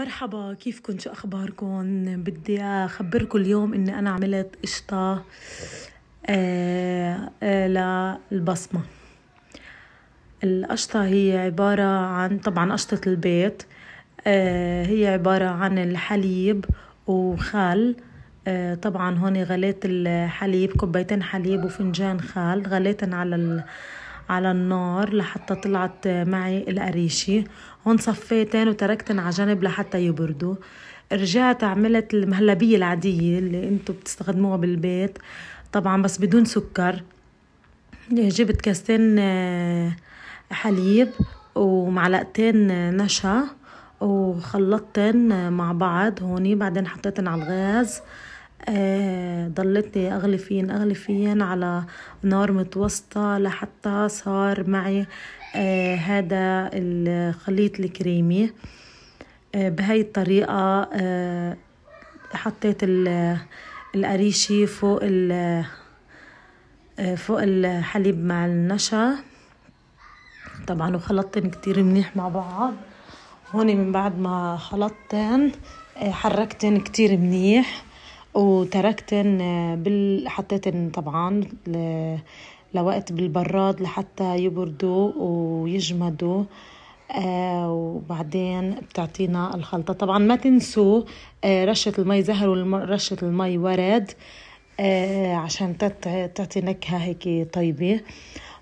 مرحبا كيفكن شو اخباركن بدي اخبركم اليوم اني انا عملت قشطه آه، آه، للبصمه القشطه هي عباره عن طبعا قشطه البيت آه، هي عباره عن الحليب وخل طبعا هون غليت الحليب كوبايتين حليب وفنجان خل غليتن على على النار لحتى طلعت معي القريشة هون صفيتن وتركتن على جنب لحتى يبردوا رجعت عملت المهلبية العادية اللي انتو بتستخدموها بالبيت طبعا بس بدون سكر جبت كاستين آه، حليب ومعلقتين آه، نشا وخلطتن آه، مع بعض هوني بعدين حطيتن على الغاز آه، ضلت أغلفين أغلي فين أغلي فين على نار متوسطة لحتى صار معي آه، هذا الخليط الكريمي آه، بهاي الطريقة حطيت القريشي فوق ال فوق الحليب مع النشا طبعا وخلطتن كتير منيح مع بعض هون من بعد ما خلطتن حركتن كتير منيح وتركتن آه، بال... حطيتن طبعا ل... لوقت بالبراد لحتى يبردوا ويجمدوا آه وبعدين بتعطينا الخلطة طبعا ما تنسوا آه رشة المي زهر ورشة المي ورد آه عشان تعطي نكهة هيك طيبة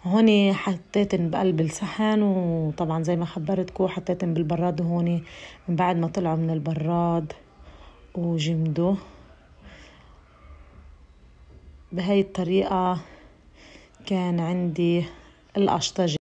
هوني حطيتن بقلب الصحن وطبعا زي ما خبرتكم حطيتن بالبراد هوني من بعد ما طلعوا من البراد وجمدوا بهاي الطريقة كان عندي الأشطة